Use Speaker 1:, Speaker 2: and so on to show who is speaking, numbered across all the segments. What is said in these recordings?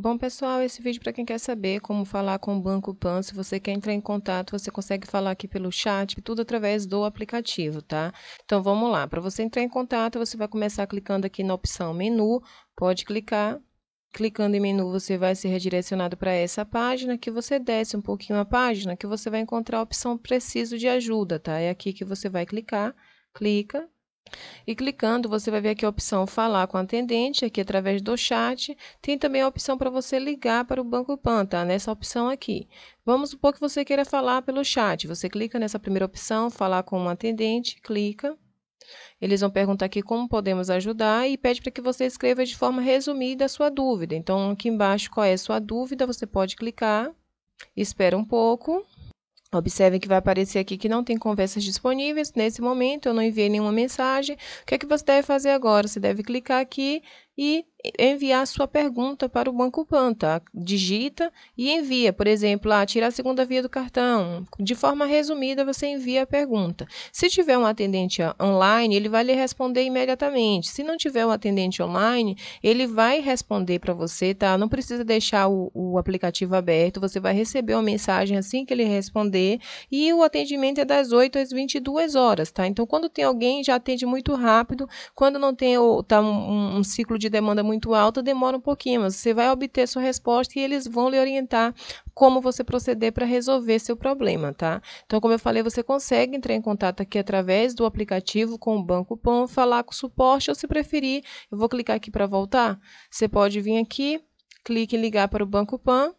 Speaker 1: Bom, pessoal, esse vídeo para quem quer saber como falar com o Banco Pan, se você quer entrar em contato, você consegue falar aqui pelo chat, tudo através do aplicativo, tá? Então vamos lá, para você entrar em contato, você vai começar clicando aqui na opção menu, pode clicar, Clicando em menu, você vai ser redirecionado para essa página, que você desce um pouquinho a página, que você vai encontrar a opção Preciso de Ajuda, tá? É aqui que você vai clicar, clica, e clicando, você vai ver aqui a opção falar com atendente, aqui através do chat. Tem também a opção para você ligar para o Banco Pan, tá? Nessa opção aqui. Vamos supor que você queira falar pelo chat. Você clica nessa primeira opção, falar com um atendente, clica. Eles vão perguntar aqui como podemos ajudar e pede para que você escreva de forma resumida a sua dúvida. Então, aqui embaixo, qual é a sua dúvida, você pode clicar. Espera um pouco. Observem que vai aparecer aqui que não tem conversas disponíveis. Nesse momento, eu não enviei nenhuma mensagem. O que é que você deve fazer agora? Você deve clicar aqui e enviar sua pergunta para o Banco Pan, tá? Digita e envia, por exemplo, ah, tirar a segunda via do cartão. De forma resumida, você envia a pergunta. Se tiver um atendente online, ele vai lhe responder imediatamente. Se não tiver um atendente online, ele vai responder para você, tá? Não precisa deixar o, o aplicativo aberto, você vai receber uma mensagem assim que ele responder e o atendimento é das 8 às 22 horas, tá? Então, quando tem alguém, já atende muito rápido. Quando não tem, tá um, um ciclo de de demanda muito alta, demora um pouquinho, mas você vai obter sua resposta e eles vão lhe orientar como você proceder para resolver seu problema, tá? Então, como eu falei, você consegue entrar em contato aqui através do aplicativo com o Banco Pan, falar com o suporte ou se preferir, eu vou clicar aqui para voltar. Você pode vir aqui, clique em ligar para o Banco Pan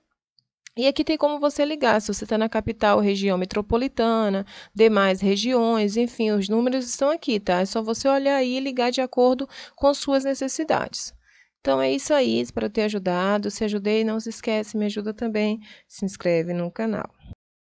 Speaker 1: e aqui tem como você ligar, se você está na capital, região metropolitana, demais regiões, enfim, os números estão aqui, tá? É só você olhar aí e ligar de acordo com suas necessidades. Então é isso aí, espero ter ajudado. Se ajudei, não se esquece, me ajuda também. Se inscreve no canal.